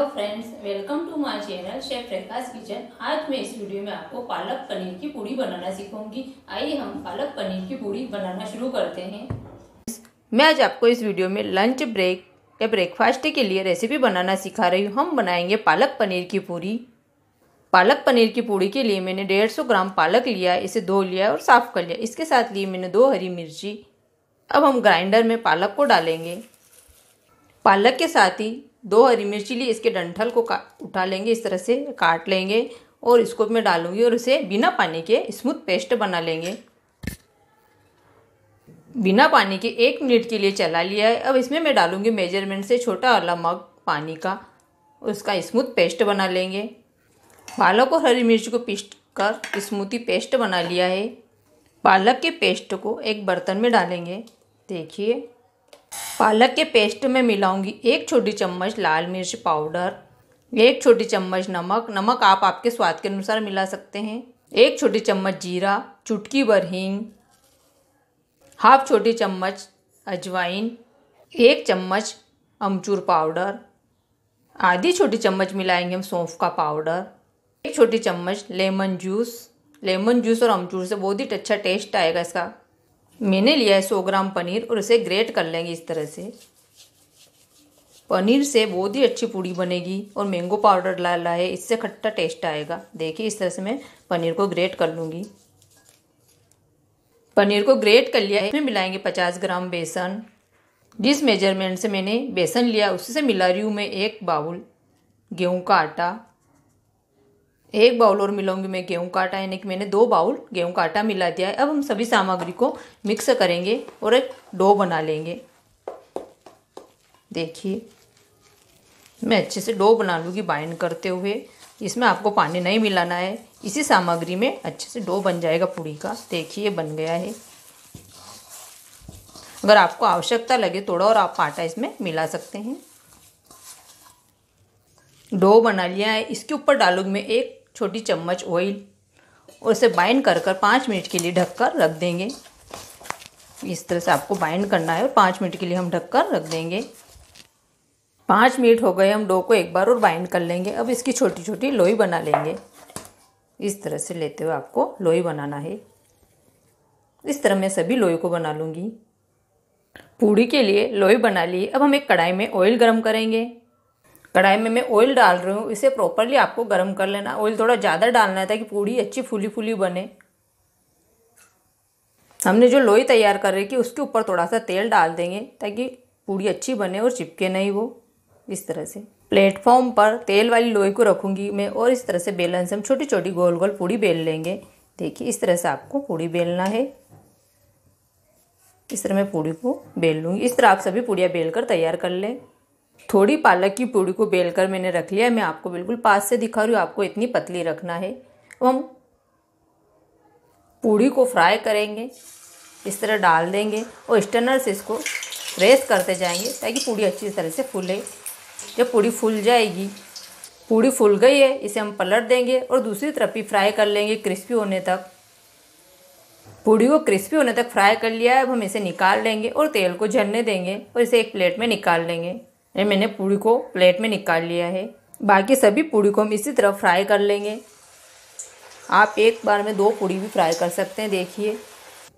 hello friends welcome to my channel chef Rekha's kitchen आज मैं इस वीडियो में आपको पालक पनीर की पूड़ी बनाना सिखाऊंगी आइए हम पालक पनीर की पूड़ी बनाना शुरू करते हैं मैं आज आपको इस वीडियो में लंच ब्रेक या ब्रेकफास्ट के लिए रेसिपी बनाना सिखा रही हूँ हम बनाएंगे पालक पनीर की पूरी पालक पनीर की पूड़ी के लिए मैंने डेढ़ सौ ग्राम पालक लिया इसे धो लिया और साफ़ कर लिया इसके साथ लिए मैंने दो हरी मिर्ची अब हम ग्राइंडर में पालक को डालेंगे पालक के साथ ही दो हरी मिर्ची ली इसके डंठल को उठा लेंगे इस तरह से काट लेंगे और इसको मैं डालूंगी और इसे बिना पानी के स्मूथ पेस्ट बना लेंगे बिना पानी के एक मिनट के लिए चला लिया है अब इसमें मैं डालूंगी मेजरमेंट से छोटा वाला मग पानी का उसका स्मूथ पेस्ट बना लेंगे पालक और हरी मिर्च को पीस कर स्मूथी पेस्ट बना लिया है पालक के पेस्ट को एक बर्तन में डालेंगे देखिए पालक के पेस्ट में मिलाऊंगी एक छोटी चम्मच लाल मिर्च पाउडर एक छोटी चम्मच नमक नमक आप आपके स्वाद के अनुसार मिला सकते हैं एक छोटी चम्मच जीरा चुटकी भर हींग हाफ छोटी चम्मच अजवाइन एक चम्मच अमचूर पाउडर आधी छोटी चम्मच मिलाएंगे हम सौंफ का पाउडर एक छोटी चम्मच लेमन जूस लेमन जूस और अमचूर से बहुत ही अच्छा टेस्ट आएगा इसका मैंने लिया है सौ ग्राम पनीर और इसे ग्रेट कर लेंगे इस तरह से पनीर से बहुत ही अच्छी पूड़ी बनेगी और मैंगो पाउडर डाला है इससे खट्टा टेस्ट आएगा देखिए इस तरह से मैं पनीर को ग्रेट कर लूँगी पनीर को ग्रेट कर लिया है इसमें मिलाएंगे पचास ग्राम बेसन जिस मेजरमेंट से मैंने बेसन लिया उसी से मिला रही हूँ मैं एक बाउल गेहूँ का आटा एक बाउल और मिलाऊंगी मैं गेहूं का आटा यानी कि मैंने दो बाउल गेहूं का आटा मिला दिया है अब हम सभी सामग्री को मिक्स करेंगे और एक डो बना लेंगे देखिए मैं अच्छे से डो बना लूँगी बाइंड करते हुए इसमें आपको पानी नहीं मिलाना है इसी सामग्री में अच्छे से डो बन जाएगा पूड़ी का देखिए बन गया है अगर आपको आवश्यकता लगे थोड़ा और आप आटा इसमें मिला सकते हैं डो बना लिया है इसके ऊपर डालूंगी मैं एक छोटी चम्मच ऑयल और उसे बाइंड कर कर पाँच मिनट के लिए ढककर रख देंगे इस तरह से आपको बाइंड करना है और पाँच मिनट के लिए हम ढककर रख देंगे पाँच मिनट हो गए हम डो को एक बार और बाइंड कर लेंगे अब इसकी छोटी छोटी लोई बना लेंगे इस तरह से लेते हुए आपको लोई बनाना है इस तरह मैं सभी लोई को बना लूँगी पूड़ी के लिए लोई बना ली अब हम एक कढ़ाई में ऑयल गरम करेंगे कढ़ाई में मैं ऑयल डाल रही हूँ इसे प्रॉपरली आपको गर्म कर लेना ऑयल थोड़ा ज़्यादा डालना है ताकि पूड़ी अच्छी फूली फूली बने हमने जो लोई तैयार कर रही थी उसके ऊपर थोड़ा सा तेल डाल देंगे ताकि पूड़ी अच्छी बने और चिपके नहीं वो इस तरह से प्लेटफॉर्म पर तेल वाली लोई को रखूँगी मैं और इस तरह से बेलन से हम छोटी छोटी गोल गोल पूड़ी बेल लेंगे देखिए इस तरह से आपको पूड़ी बेलना है इस तरह मैं पूड़ी को बेल लूँगी इस तरह आप सभी पूड़ियाँ बेल कर तैयार कर लें थोड़ी पालक की पूड़ी को बेल कर मैंने रख लिया मैं आपको बिल्कुल पास से दिखा रही हूँ आपको इतनी पतली रखना है अब हम पूड़ी को फ्राई करेंगे इस तरह डाल देंगे और स्टनर से इसको प्रेस करते जाएंगे ताकि पूड़ी अच्छी तरह से फूले जब पूड़ी फूल जाएगी पूड़ी फूल गई है इसे हम पलट देंगे और दूसरी तरफ भी फ्राई कर लेंगे क्रिस्पी होने तक पूड़ी को क्रिस्पी होने तक फ्राई कर लिया है अब हम इसे निकाल लेंगे और तेल को झरने देंगे और इसे एक प्लेट में निकाल लेंगे ये मैंने पूड़ी को प्लेट में निकाल लिया है बाकी सभी पूड़ी को हम इसी तरह फ्राई कर लेंगे आप एक बार में दो पूड़ी भी फ्राई कर सकते हैं देखिए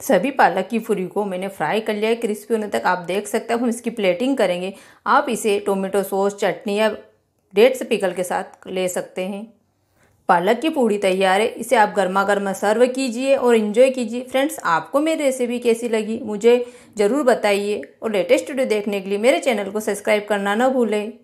सभी पालक की पूरी को मैंने फ्राई कर लिया है क्रिस्पी होने तक आप देख सकते हैं हम इसकी प्लेटिंग करेंगे आप इसे टोमेटो सॉस चटनी या डेट से पिकल के साथ ले सकते हैं पालक की पूड़ी तैयार है इसे आप गर्मा गर्मा सर्व कीजिए और इन्जॉय कीजिए फ्रेंड्स आपको मेरी रेसिपी कैसी लगी मुझे ज़रूर बताइए और लेटेस्ट वीडियो देखने के लिए मेरे चैनल को सब्सक्राइब करना ना भूलें